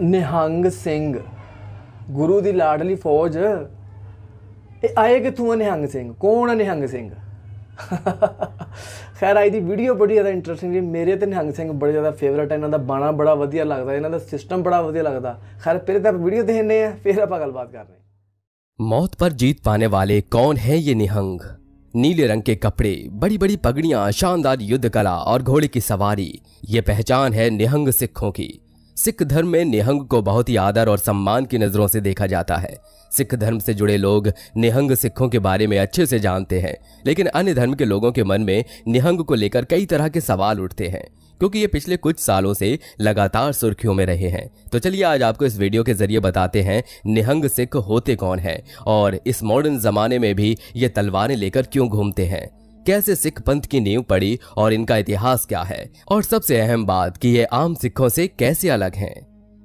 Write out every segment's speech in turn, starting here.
निहंग सिंह गुरु की लाडली फौज आए कितू है निहंग सिंह कौन है निहंग सिंह खैर आई दीडियो बड़ी ज़्यादा इंट्रस्टिंग जी मेरे तो निहंग सिंह बड़े ज़्यादा फेवरेट है इन्हों का बाणा बड़ा वाइया लगता इन्हों का सिस्टम बड़ा वाइया लगता खैर फिर तो आप भीडियो देखने फिर आप गलबात कर रहे मौत पर जीत पाने वाले कौन है ये निहंग नीले रंग के कपड़े बड़ी बड़ी पगड़ियां शानदार युद्ध कला और घोड़े की सवारी ये पहचान है निहंग सिखों की सिख धर्म में निहंग को बहुत ही आदर और सम्मान की नज़रों से देखा जाता है सिख धर्म से जुड़े लोग निहंग सिखों के बारे में अच्छे से जानते हैं लेकिन अन्य धर्म के लोगों के मन में निहंग को लेकर कई तरह के सवाल उठते हैं क्योंकि ये पिछले कुछ सालों से लगातार सुर्खियों में रहे हैं तो चलिए आज आपको इस वीडियो के जरिए बताते हैं निहंग सिख होते कौन हैं और इस मॉडर्न ज़माने में भी ये तलवारें लेकर क्यों घूमते हैं कैसे सिख पंथ की नींव पड़ी और इनका इतिहास क्या है और सबसे अहम बात कि ये आम सिखों से कैसे अलग हैं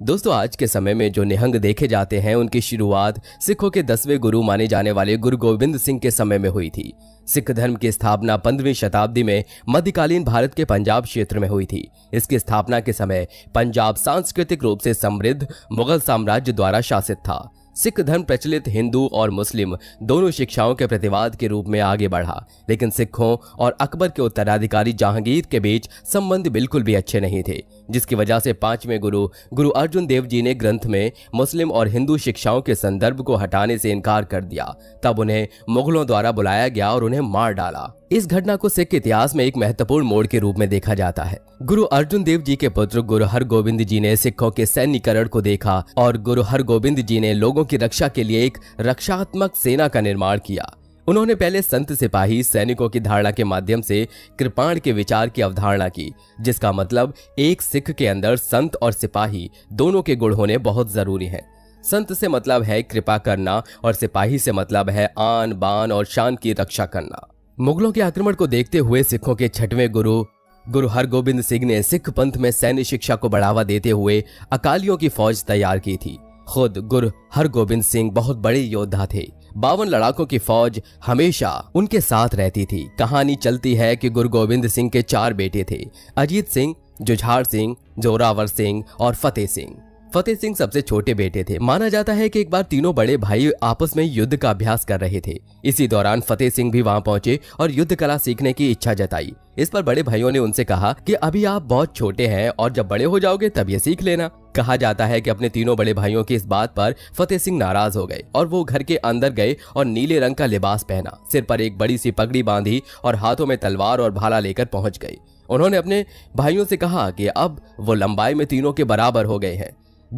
दोस्तों आज के समय में जो निहंग देखे जाते हैं उनकी शुरुआत सिखों के दसवें गुरु माने जाने वाले गुरु गोविंद सिंह के समय में हुई थी सिख धर्म की स्थापना पंद्रवी शताब्दी में मध्यकालीन भारत के पंजाब क्षेत्र में हुई थी इसकी स्थापना के समय पंजाब सांस्कृतिक रूप से समृद्ध मुगल साम्राज्य द्वारा शासित था सिख धर्म प्रचलित हिंदू और मुस्लिम दोनों शिक्षाओं के प्रतिवाद के रूप में आगे बढ़ा लेकिन सिखों और अकबर के उत्तराधिकारी जहांगीर के बीच संबंध बिल्कुल भी अच्छे नहीं थे जिसकी वजह से पांचवें गुरु गुरु अर्जुन देव जी ने ग्रंथ में मुस्लिम और हिंदू शिक्षाओं के संदर्भ को हटाने से इनकार कर दिया तब उन्हें मुगलों द्वारा बुलाया गया और उन्हें मार डाला इस घटना को सिख इतिहास में एक महत्वपूर्ण मोड़ के रूप में देखा जाता है गुरु अर्जुन देव जी के पुत्र गुरु गोविंद जी ने सिखों के सैन्यकरण को देखा और गुरु गोविंद जी ने लोगों की रक्षा के लिए एक रक्षात्मक सेना का निर्माण किया उन्होंने पहले संत सिपाही सैनिकों की धारणा के माध्यम से कृपाण के विचार की अवधारणा की जिसका मतलब एक सिख के अंदर संत और सिपाही दोनों के गुण होने बहुत जरूरी हैं संत से मतलब है कृपा करना और सिपाही से मतलब है आन बान और शान की रक्षा करना मुगलों के आक्रमण को देखते हुए सिखों के छठवें गुरु गुरु हरगोबिंद सिंह ने सिख पंथ में सैन्य शिक्षा को बढ़ावा देते हुए अकालियों की फौज तैयार की थी खुद गुरु हरगोबिंद सिंह बहुत बड़े योद्धा थे बावन लड़ाकों की फौज हमेशा उनके साथ रहती थी कहानी चलती है कि गुरु गोविंद सिंह के चार बेटे थे अजीत सिंह जुझार सिंह जोरावर सिंह और फतेह सिंह फतेह सिंह सबसे छोटे बेटे थे माना जाता है कि एक बार तीनों बड़े भाई आपस में युद्ध का अभ्यास कर रहे थे इसी दौरान फतेह सिंह भी वहां पहुंचे और युद्ध कला सीखने की इच्छा जताई इस पर बड़े भाइयों ने उनसे कहा कि अभी आप बहुत छोटे हैं और जब बड़े हो जाओगे तब ये सीख लेना कहा जाता है कि अपने तीनों बड़े भाइयों की इस बात पर फतेह सिंह नाराज हो गए और वो घर के अंदर गए और नीले रंग का लिबास पहना सिर पर एक बड़ी सी पगड़ी बांधी और हाथों में तलवार और भाला लेकर पहुंच गए उन्होंने अपने भाइयों से कहा कि अब वो लंबाई में तीनों के बराबर हो गए हैं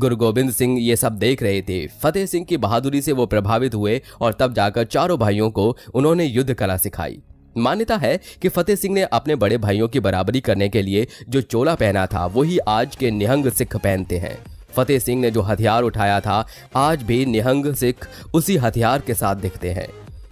गुरु गोविंद सिंह ये सब देख रहे थे फतेह सिंह की बहादुरी से वो प्रभावित हुए और तब जाकर चारों भाइयों को उन्होंने युद्ध कला सिखाई मान्यता है कि फतेह सिंह ने अपने बड़े भाइयों की बराबरी करने के लिए जो चोला पहना था वही आज के निहंग सिख पहनते हैं फतेह सिंह ने जो हथियार उठाया था आज भी निहंग सिख उसी हथियार के साथ दिखते हैं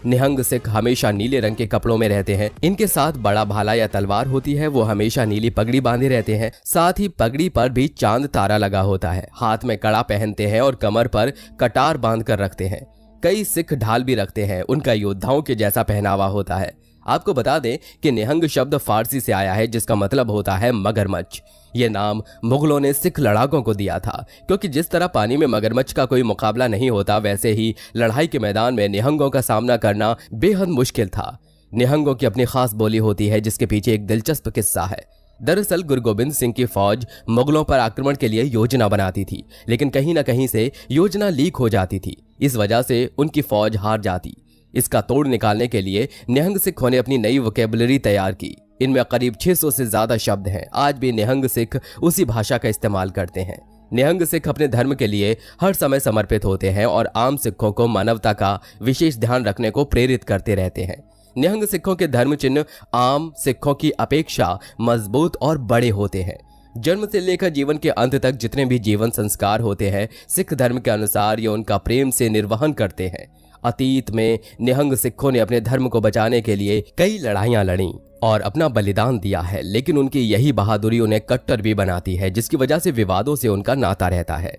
निहंग सिख हमेशा नीले रंग के कपड़ों में रहते हैं इनके साथ बड़ा भाला या तलवार होती है वो हमेशा नीली पगड़ी बांधे रहते हैं साथ ही पगड़ी पर भी चांद तारा लगा होता है हाथ में कड़ा पहनते हैं और कमर पर कटार बांध कर रखते हैं कई सिख ढाल भी रखते हैं उनका योद्धाओं के जैसा पहनावा होता है आपको बता दें कि निहंग शब्द फारसी से आया है जिसका मतलब होता है मगरमच्छ ये नाम मुगलों ने सिख लड़ाकों को दिया था क्योंकि जिस तरह पानी में मगरमच्छ का कोई मुकाबला नहीं होता वैसे ही लड़ाई के मैदान में निहंगों का सामना करना बेहद मुश्किल था निहंगों की अपनी खास बोली होती है जिसके पीछे एक दिलचस्प किस्सा है दरअसल गुरु गोबिंद सिंह की फौज मुगलों पर आक्रमण के लिए योजना बनाती थी लेकिन कहीं ना कहीं से योजना लीक हो जाती थी इस वजह से उनकी फौज हार जाती इसका तोड़ निकालने के लिए निहंग सिखों ने अपनी नई वोकेबलरी तैयार की इनमें करीब 600 से ज्यादा शब्द हैं आज भी निहंग सिख उसी भाषा का इस्तेमाल करते हैं निहंग सिख अपने धर्म के लिए हर समय समर्पित होते हैं और आम सिखों को मानवता का विशेष ध्यान रखने को प्रेरित करते रहते हैं निहंग सिखों के धर्म चिन्ह आम सिखों की अपेक्षा मजबूत और बड़े होते हैं जन्म से लेकर जीवन के अंत तक जितने भी जीवन संस्कार होते हैं सिख धर्म के अनुसार ये उनका प्रेम से निर्वहन करते हैं अतीत में निहंग सिखों ने अपने धर्म को बचाने के लिए कई लड़ाइयाँ लड़ी और अपना बलिदान दिया है लेकिन उनकी यही बहादुरी उन्हें कट्टर भी बनाती है जिसकी वजह से विवादों से उनका नाता रहता है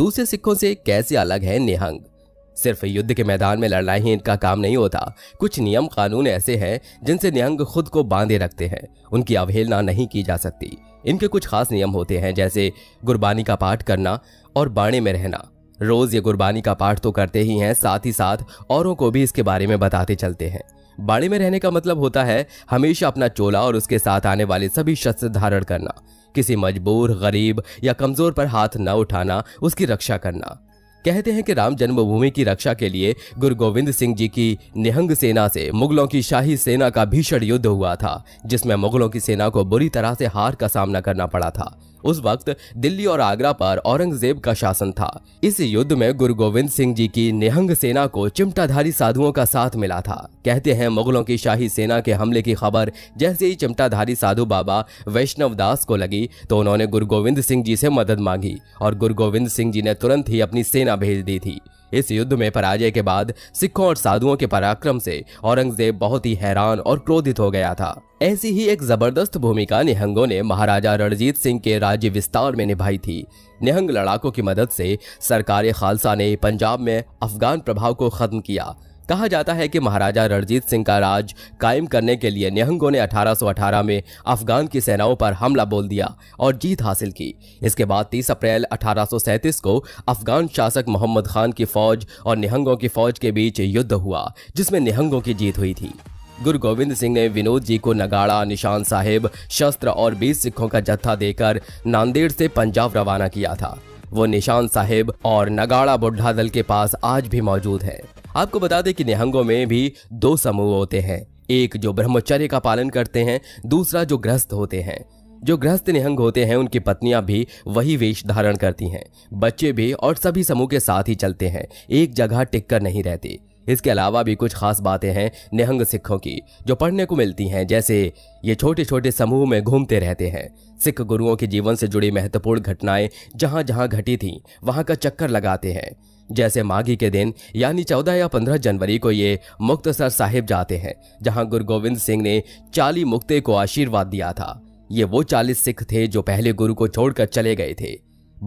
दूसरे सिखों से कैसे अलग है निहंग सिर्फ युद्ध के मैदान में लड़ना ही इनका काम नहीं होता कुछ नियम कानून ऐसे हैं जिनसे निहंग खुद को बांधे रखते हैं उनकी अवहेलना नहीं की जा सकती इनके कुछ खास नियम होते हैं जैसे गुरबानी का पाठ करना और बाणे में रहना रोज ये गुरबानी का पाठ तो करते ही हैं साथ ही साथ औरों को भी इसके बारे में बताते चलते हैं बाड़े में रहने का मतलब होता है हमेशा अपना चोला और उसके साथ आने वाले सभी शस्त्र धारण करना किसी मजबूर गरीब या कमजोर पर हाथ न उठाना उसकी रक्षा करना कहते हैं कि राम जन्मभूमि की रक्षा के लिए गुरु गोविंद सिंह जी की निहंग सेना से मुगलों की शाही सेना का भीषण युद्ध हुआ था जिसमें मुगलों की सेना को बुरी तरह से हार का सामना करना पड़ा था उस वक्त दिल्ली और आगरा पर औरंगजेब का शासन था इस युद्ध में गुरु गोविंद सिंह जी की निहंग सेना को चिमटाधारी साधुओं का साथ मिला था कहते हैं मुगलों की शाही सेना के हमले की खबर जैसे ही चिमटाधारी साधु बाबा वैष्णव दास को लगी तो उन्होंने गुरु गोविंद सिंह जी से मदद मांगी और गुरु गोविंद सिंह जी ने तुरंत ही अपनी सेना भेज दी थी इस युद्ध में पराजय के बाद सिखों और साधुओं के पराक्रम से औरंगजेब बहुत ही हैरान और क्रोधित हो गया था ऐसी ही एक जबरदस्त भूमिका निहंगों ने महाराजा रणजीत सिंह के राज्य विस्तार में निभाई थी निहंग लड़ाकों की मदद से सरकारी खालसा ने पंजाब में अफगान प्रभाव को खत्म किया कहा जाता है कि महाराजा रणजीत सिंह का राज कायम करने के लिए निहंगों ने 1818 में अफगान की सेनाओं पर हमला बोल दिया और जीत हासिल की इसके बाद 30 अप्रैल 1837 को अफगान शासक मोहम्मद खान की फौज और निहंगों की फौज के बीच युद्ध हुआ जिसमें निहंगों की जीत हुई थी गुरु गोविंद सिंह ने विनोद जी को नगाड़ा निशान साहेब शस्त्र और बीस सिखों का जत्था देकर नांदेड़ से पंजाब रवाना किया था वो निशान साहिब और नगाड़ा बुढ़ा दल के पास आज भी मौजूद है आपको बता दें कि निहंगों में भी दो समूह होते हैं एक जो ब्रह्मचर्य का पालन करते हैं दूसरा जो ग्रस्त होते हैं जो गृहस्थ निहंग होते हैं उनकी पत्नियां भी वही वेश धारण करती हैं बच्चे भी और सभी समूह के साथ ही चलते हैं एक जगह टिक कर नहीं रहती इसके अलावा भी कुछ खास बातें हैं निहंग सिखों की जो पढ़ने को मिलती हैं जैसे ये छोटे छोटे समूह में घूमते रहते हैं सिख गुरुओं के जीवन से जुड़ी महत्वपूर्ण घटनाएं जहां जहां घटी थी वहां का चक्कर लगाते हैं जैसे माघी के दिन यानी चौदह या पंद्रह जनवरी को ये मुक्तसर साहिब जाते हैं जहां गुरु गोविंद सिंह ने चाली मुक्ते को आशीर्वाद दिया था ये वो चालीस सिख थे जो पहले गुरु को छोड़कर चले गए थे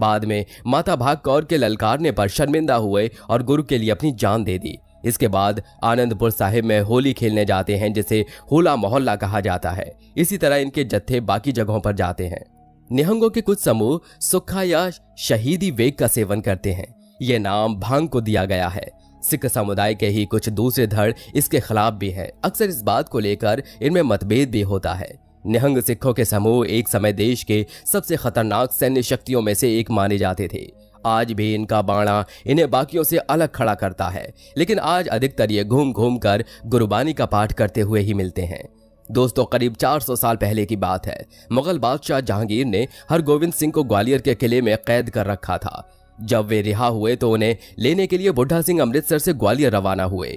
बाद में माता भाग कौर के ललकारने पर शर्मिंदा हुए और गुरु के लिए अपनी जान दे दी इसके बाद आनंदपुर साहिब में होली खेलने जाते हैं जिसे होला मोहल्ला कहा जाता है इसी तरह इनके जत्थे बाकी जगहों पर जाते हैं निहंगों के कुछ समूह सुखा या शहीदी वेग का सेवन करते हैं ये नाम भांग को दिया गया है सिख समुदाय के ही कुछ दूसरे धड़ इसके खिलाफ भी हैं अक्सर इस बात को लेकर इनमें मतभेद भी होता है निहंग सिखों के समूह एक समय देश के सबसे खतरनाक सैन्य शक्तियों में से एक माने जाते थे आज भी इनका बाणा इन्हें बाकियों से अलग खड़ा करता है लेकिन आज अधिकतर ये घूम घूम कर गुरबानी का पाठ करते हुए ही मिलते हैं दोस्तों करीब 400 साल पहले की बात है मुगल बादशाह जहांगीर ने हरगोविंद सिंह को ग्वालियर के किले में कैद कर रखा था जब वे रिहा हुए तो उन्हें लेने के लिए बुढ़ा सिंह अमृतसर से ग्वालियर रवाना हुए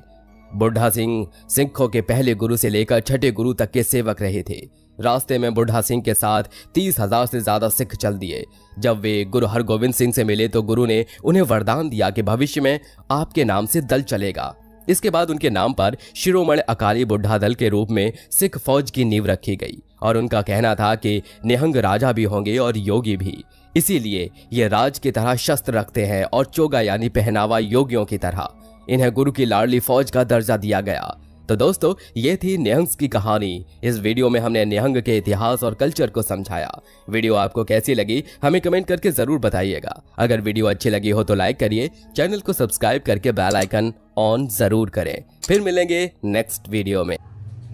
बुढ़ा सिंह सिखों के पहले गुरु से लेकर छठे गुरु तक के सेवक रहे थे रास्ते में बुढ़ा सिंह के साथ तीस हजार से ज्यादा सिख चल दिए जब वे गुरु हरगोविंद सिंह से मिले तो गुरु ने उन्हें वरदान दिया कि भविष्य में आपके नाम से दल चलेगा इसके बाद उनके नाम पर शिरोमण अकाली बुढ़ा दल के रूप में सिख फौज की नींव रखी गई और उनका कहना था कि निहंग राजा भी होंगे और योगी भी इसीलिए ये राज की तरह शस्त्र रखते हैं और चोगा यानी पहनावा योगियों की तरह इन्हें गुरु की लाडली फौज का दर्जा दिया गया तो दोस्तों ये थी निहंग्स की कहानी इस वीडियो में हमने निहंग के इतिहास और कल्चर को समझाया वीडियो आपको कैसी लगी हमें कमेंट करके जरूर बताइएगा अगर वीडियो अच्छी लगी हो तो लाइक करिए चैनल को सब्सक्राइब करके बेल आइकन ऑन जरूर करें फिर मिलेंगे नेक्स्ट वीडियो में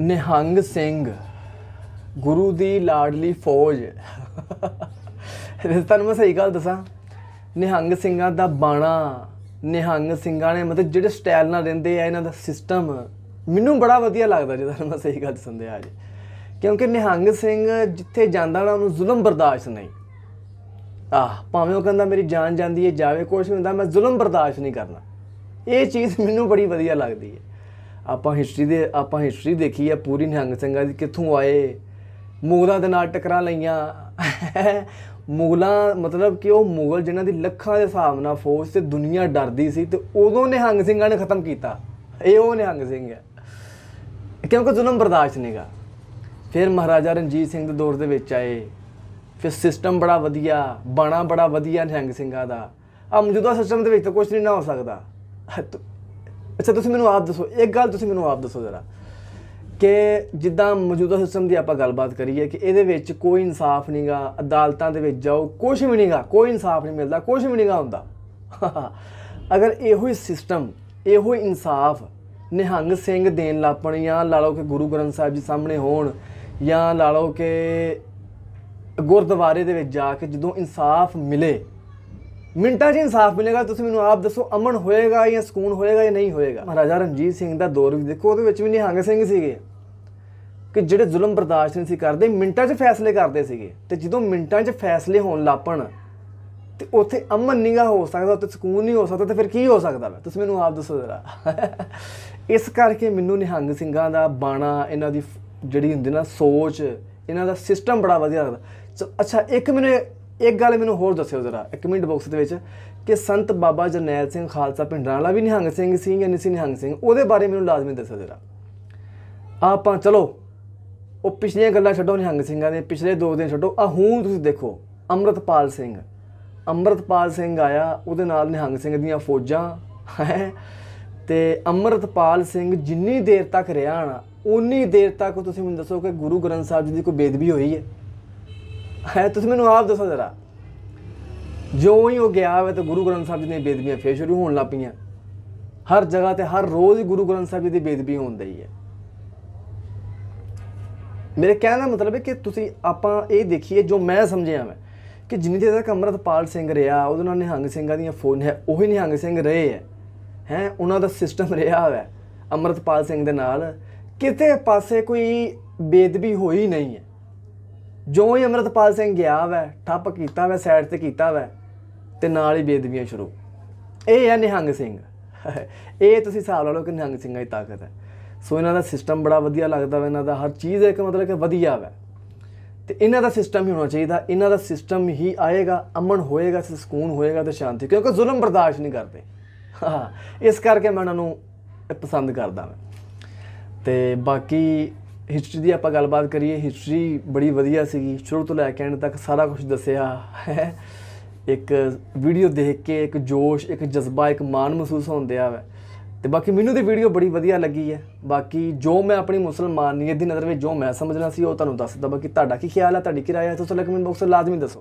निहंग सिंह गुरु दी लाडली फौज ਵੈਸੇ ਤੁਹਾਨੂੰ ਮੈਂ ਸਹੀ ਗੱਲ ਦੱਸਾਂ ਨਿਹੰਗ ਸਿੰਘਾਂ ਦਾ ਬਾਣਾ ਨਿਹੰਗ ਸਿੰਘਾਂ ਨੇ ਮਤਲਬ ਜਿਹੜੇ ਸਟਾਈਲ ਨਾਲ ਰਹਿੰਦੇ ਆ ਇਹਨਾਂ ਦਾ ਸਿਸਟਮ ਮੈਨੂੰ ਬੜਾ ਵਧੀਆ ਲੱਗਦਾ ਜੇ ਤੁਹਾਨੂੰ ਮੈਂ ਸਹੀ ਗੱਲ ਦੱਸਦੇ ਆ ਅੱਜ ਕਿਉਂਕਿ ਨਿਹੰਗ ਸਿੰਘ ਜਿੱਥੇ ਜਾਂਦਾ ਨਾ ਉਹਨੂੰ ਜ਼ੁਲਮ ਬਰਦਾਸ਼ਤ ਨਹੀਂ ਆਹ ਭਾਵੇਂ ਉਹ ਕਹਿੰਦਾ ਮੇਰੀ ਜਾਨ ਜਾਂਦੀ ਹੈ ਜਾਵੇ ਕੁਛ ਹੁੰਦਾ ਮੈਂ ਜ਼ੁਲਮ ਬਰਦਾਸ਼ਤ ਨਹੀਂ ਕਰਨਾ ਇਹ ਚੀਜ਼ ਮੈਨੂੰ ਬੜੀ ਵਧੀਆ ਲੱਗਦੀ ਹੈ ਆਪਾਂ ਹਿਸਟਰੀ ਦੇ ਆਪਾਂ ਹਿਸਟਰੀ ਦੇਖੀ ਆ ਪੂਰੀ ਨਿਹੰਗ ਸਿੰਘਾਂ ਦੀ ਕਿੱਥੋਂ ਆਏ ਮੋਗਲਾਂ ਦੇ ਨਾਲ ਟਕਰਾਂ ਲਈਆਂ ਮੁਗਲਾਂ ਮਤਲਬ ਕਿ ਉਹ ਮੁਗਲ ਜਿਨ੍ਹਾਂ ਦੀ ਲੱਖਾਂ ਦੇ ਹਿਸਾਬ ਨਾਲ ਫੌਜ ਤੇ ਦੁਨੀਆ ਡਰਦੀ ਸੀ ਤੇ ਉਦੋਂ ਨਿਹੰਗ ਸਿੰਘਾਂ ਨੇ ਖਤਮ ਕੀਤਾ ਇਹ ਉਹ ਨਿਹੰਗ ਸਿੰਘ ਹੈ ਕਿਉਂਕਿ ਜ਼ੁਲਮ ਬਰਦਾਸ਼ਤ ਨਹੀਂਗਾ ਫਿਰ ਮਹਾਰਾਜਾ ਰਣਜੀਤ ਸਿੰਘ ਦੇ ਦੌਰ ਦੇ ਵਿੱਚ ਆਏ ਫਿਰ ਸਿਸਟਮ ਬੜਾ ਵਧੀਆ ਬਾਣਾ ਬੜਾ ਵਧੀਆ ਨਿਹੰਗ ਸਿੰਘਾਂ ਦਾ ਆ ਮੌਜੂਦਾ ਸਿਸਟਮ ਦੇ ਵਿੱਚ ਤਾਂ ਕੁਝ ਨਹੀਂ ਨਾ ਹੋ ਸਕਦਾ ਅੱਛਾ ਤੁਸੀਂ ਮੈਨੂੰ ਆਪ ਦੱਸੋ ਇੱਕ ਗੱਲ ਤੁਸੀਂ ਮੈਨੂੰ ਆਪ ਦੱਸੋ ਜ਼ਰਾ ਕਿ ਜਿੱਦਾਂ ਮੌਜੂਦਾ ਸਿਸਟਮ ਦੀ ਆਪਾਂ ਗੱਲਬਾਤ ਕਰੀਏ ਕਿ ਇਹਦੇ ਵਿੱਚ ਕੋਈ ਇਨਸਾਫ ਨਹੀਂਗਾ ਅਦਾਲਤਾਂ ਦੇ ਵਿੱਚ ਜਾਓ ਕੁਝ ਵੀ ਨਹੀਂਗਾ ਕੋਈ ਇਨਸਾਫ ਨਹੀਂ ਮਿਲਦਾ ਕੁਝ ਵੀ ਨਹੀਂਗਾ ਹੁੰਦਾ ਅਗਰ ਇਹੋ ਹੀ ਸਿਸਟਮ ਇਹੋ ਹੀ ਇਨਸਾਫ ਨਿਹੰਗ ਸਿੰਘ ਦੇਣ ਲੱਪਣ ਜਾਂ ਲਾ ਲਓ ਕਿ ਗੁਰੂ ਗ੍ਰੰਥ ਸਾਹਿਬ ਜੀ ਸਾਹਮਣੇ ਹੋਣ ਜਾਂ ਲਾ ਲਓ ਕਿ ਗੁਰਦੁਆਰੇ ਦੇ ਵਿੱਚ ਜਾ ਕੇ ਜਦੋਂ ਇਨਸਾਫ ਮਿਲੇ ਮਿੰਟਾਂ 'ਚ ਇਨਸਾਫ ਮਿਲੇਗਾ ਤੁਸੀਂ ਮੈਨੂੰ ਆਪ ਦੱਸੋ ਅਮਨ ਹੋਏਗਾ ਜਾਂ ਸਕੂਨ ਹੋਏਗਾ ਜਾਂ ਨਹੀਂ ਹੋਏਗਾ ਮਹਾਰਾਜਾ ਰਣਜੀਤ ਸਿੰਘ ਦਾ ਦੌਰ ਵੀ ਦੇਖੋ ਉਹਦੇ ਵਿੱਚ ਵੀ ਨਿਹੰਗ ਸਿੰਘ ਸੀਗੇ ਕਿ ਜਿਹੜੇ ਜ਼ੁਲਮ ਬਰਦਾਸ਼ਤ ਨਹੀਂ ਸੀ ਕਰਦੇ ਮਿੰਟਾਂ 'ਚ ਫੈਸਲੇ ਕਰਦੇ ਸੀਗੇ ਤੇ ਜਦੋਂ ਮਿੰਟਾਂ 'ਚ ਫੈਸਲੇ ਹੋਣ ਲੱਪਣ ਤੇ ਉੱਥੇ ਅਮਨ ਨਿਗਾ ਹੋ ਸਕਦਾ ਉੱਥੇ ਸਕੂਨ ਨਹੀਂ ਹੋ ਸਕਦਾ ਤੇ ਫਿਰ ਕੀ ਹੋ ਸਕਦਾ ਮੈਂ ਤੁਸੀਂ ਮੈਨੂੰ ਆਪ ਦੱਸੋ ਜ਼ਰਾ ਇਸ ਕਰਕੇ ਮੈਨੂੰ ਨਿਹੰਗ ਸਿੰਘਾਂ ਦਾ ਬਾਣਾ ਇਹਨਾਂ ਦੀ ਜਿਹੜੀ ਹੁੰਦੀ ਨਾ ਸੋਚ ਇਹਨਾਂ ਦਾ ਸਿਸਟਮ ਬੜਾ ਵਧੀਆ ਲੱਗਦਾ ਸੋ ਅੱਛਾ ਇੱਕ ਮੈਨੂੰ ਇੱਕ ਗੱਲ ਮੈਨੂੰ ਹੋਰ ਦੱਸਿਓ ਜ਼ਰਾ ਇੱਕ ਮਿੰਟ ਬਾਕਸ ਦੇ ਵਿੱਚ ਕਿ ਸੰਤ ਬਾਬਾ ਜਰਨੈਲ ਸਿੰਘ ਖਾਲਸਾ ਪਿੰਡਾਂ ਵਾਲਾ ਵੀ ਨਿਹੰਗ ਸਿੰਘ ਸੀ ਜਾਂ ਨਹੀਂ ਸੀ ਨਿਹੰਗ ਸਿੰਘ ਉਹਦੇ ਬਾਰੇ ਮੈਨੂੰ ਲਾਜ਼ਮੀ ਦੱਸਿਓ ਜ਼ਰਾ ਆਪਾਂ ਚਲੋ ਉਹ ਪਿਛਲੀਆਂ ਗੱਲਾਂ ਛੱਡੋ ਨਿਹੰਗ ਸਿੰਘਾਂ ਦੇ ਪਿਛਲੇ ਦੋ ਦਿਨ ਛੱਡੋ ਆ ਹੂੰ ਤੁਸੀਂ ਦੇਖੋ ਅਮਰਤਪਾਲ ਸਿੰਘ ਅਮਰਤਪਾਲ ਸਿੰਘ ਆਇਆ ਉਹਦੇ ਨਾਲ ਨਿਹੰਗ ਸਿੰਘ ਦੀਆਂ ਫੌਜਾਂ ਹੈ ਤੇ ਅਮਰਤਪਾਲ ਸਿੰਘ ਜਿੰਨੀ ਦੇਰ ਤੱਕ ਰਿਹਾ ਨਾ ਉਨੀ ਦੇਰ ਤੱਕ ਤੁਸੀਂ ਮੈਨੂੰ ਦੱਸੋ ਕਿ ਗੁਰੂ ਗ੍ਰੰਥ ਸਾਹਿਬ ਜੀ ਦੀ ਕੋਈ ਬੇਦਬੀ ਹੋਈ ਹੈ ਹੈ ਤੁਸੀਂ ਮੈਨੂੰ ਆਪ ਦੱਸੋ ਜ਼ਰਾ ਜੋ ਹੀ ਉਹ ਗਿਆ ਵੇ ਤਾਂ ਗੁਰੂ ਗ੍ਰੰਥ ਸਾਹਿਬ ਜੀ ਨੇ ਬੇਦਬੀਆਂ ਫੇਰ ਸ਼ੁਰੂ ਹੋਣ ਲੱਪੀਆਂ ਹਰ ਜਗ੍ਹਾ ਤੇ ਹਰ ਰੋਜ਼ ਗੁਰੂ ਗ੍ਰੰਥ ਸਾਹਿਬ ਜੀ ਦੀ ਬੇਦਬੀ ਹੁੰਦੀ ਹੈ ਮੇਰੇ ਕਹਿਣ ਦਾ ਮਤਲਬ ਹੈ ਕਿ ਤੁਸੀਂ ਆਪਾਂ ਇਹ ਦੇਖੀਏ ਜੋ ਮੈਂ ਸਮਝਿਆ ਮੈਂ ਕਿ ਜਿੰਨੀ ਦੇਰ ਤੱਕ ਅਮਰਤਪਾਲ ਸਿੰਘ ਰਿਹਾ ਉਹਦੇ ਨਾਲ ਨਿਹੰਗ ਸਿੰਘਾਂ ਦੀਆਂ ਫੋਨ ਹੈ ਉਹੀ ਨਿਹੰਗ ਸਿੰਘ ਰਹੇ ਹੈ ਹੈ ਉਹਨਾਂ ਦਾ ਸਿਸਟਮ ਰਿਹਾ ਹੋਇਆ ਅਮਰਤਪਾਲ ਸਿੰਘ ਦੇ ਨਾਲ ਕਿਤੇ ਪਾਸੇ ਕੋਈ ਬੇਦਬੀ ਹੋਈ ਨਹੀਂ ਹੈ ਜੋ ਹੀ ਅਮਰਤਪਾਲ ਸਿੰਘ ਗਿਆ ਵੈ ਠੱਪ ਕੀਤਾ ਵੈ ਸਾਈਡ ਤੇ ਕੀਤਾ ਵੈ ਤੇ ਨਾਲ ਹੀ ਬੇਦਬੀਆਂ ਸ਼ੁਰੂ ਇਹ ਹੈ ਨਿਹੰਗ ਸਿੰਘ ਇਹ ਤੁਸੀਂ ਹਿਸਾਬ ਲਾ ਲਓ ਕਿ ਨਿਹੰਗ ਸਿੰਘਾਂ ਦੀ ਤਾਕਤ ਹੈ ਸੋ ਇਹਨਾਂ ਦਾ ਸਿਸਟਮ ਬੜਾ ਵਧੀਆ ਲੱਗਦਾ ਵੈ ਇਹਨਾਂ ਦਾ ਹਰ ਚੀਜ਼ ਇੱਕ ਮਤਲਬ ਕਿ ਵਧੀਆ ਵੈ ਤੇ ਇਹਨਾਂ ਦਾ ਸਿਸਟਮ ਹੀ ਹੋਣਾ ਚਾਹੀਦਾ ਇਹਨਾਂ ਦਾ ਸਿਸਟਮ ਹੀ ਆਏਗਾ ਅਮਨ ਹੋਏਗਾ ਸਕੂਨ ਹੋਏਗਾ ਤੇ ਸ਼ਾਂਤੀ ਕਿਉਂਕਿ ਜ਼ੁਲਮ ਬਰਦਾਸ਼ਤ ਨਹੀਂ ਕਰਦੇ ਇਸ ਕਰਕੇ ਮੈਂ ਉਹਨਾਂ ਨੂੰ ਪਸੰਦ ਕਰਦਾ ਵੈ ਤੇ ਬਾਕੀ ਹਿਸਟਰੀ ਦੀ ਆਪਾਂ ਗੱਲਬਾਤ ਕਰੀਏ ਹਿਸਟਰੀ ਬੜੀ ਵਧੀਆ ਸੀਗੀ ਸ਼ੁਰੂ ਤੋਂ ਲੈ ਕੇ ਐਂਡ ਤੱਕ ਸਾਰਾ ਕੁਝ ਦੱਸਿਆ ਹੈ ਇੱਕ ਵੀਡੀਓ ਦੇਖ ਕੇ ਇੱਕ ਜੋਸ਼ ਇੱਕ ਜਜ਼ਬਾ ਇੱਕ ਮਾਣ ਮਹਿਸੂਸ ਹੁੰਦਿਆ ਵੈ ਤੇ ਬਾਕੀ ਮੈਨੂੰ ਦੀ ਵੀਡੀਓ ਬੜੀ ਵਧੀਆ ਲੱਗੀ ਹੈ ਬਾਕੀ ਜੋ ਮੈਂ ਆਪਣੀ ਮੁਸਲਮਾਨੀਅਤ ਦੀ ਨਜ਼ਰ ਵਿੱਚ ਜੋ ਮੈਂ ਸਮਝਣਾ ਸੀ ਉਹ ਤੁਹਾਨੂੰ ਦੱਸ ਬਾਕੀ ਤੁਹਾਡਾ ਕੀ ਖਿਆਲ ਹੈ ਤੁਹਾਡੀ ਕੀ ਰਾਏ ਹੈ ਤੁਸੀਂ ਕਮੈਂਟ ਬਾਕਸ ਵਿੱਚ ਲਾਜ਼ਮੀ ਦੱਸੋ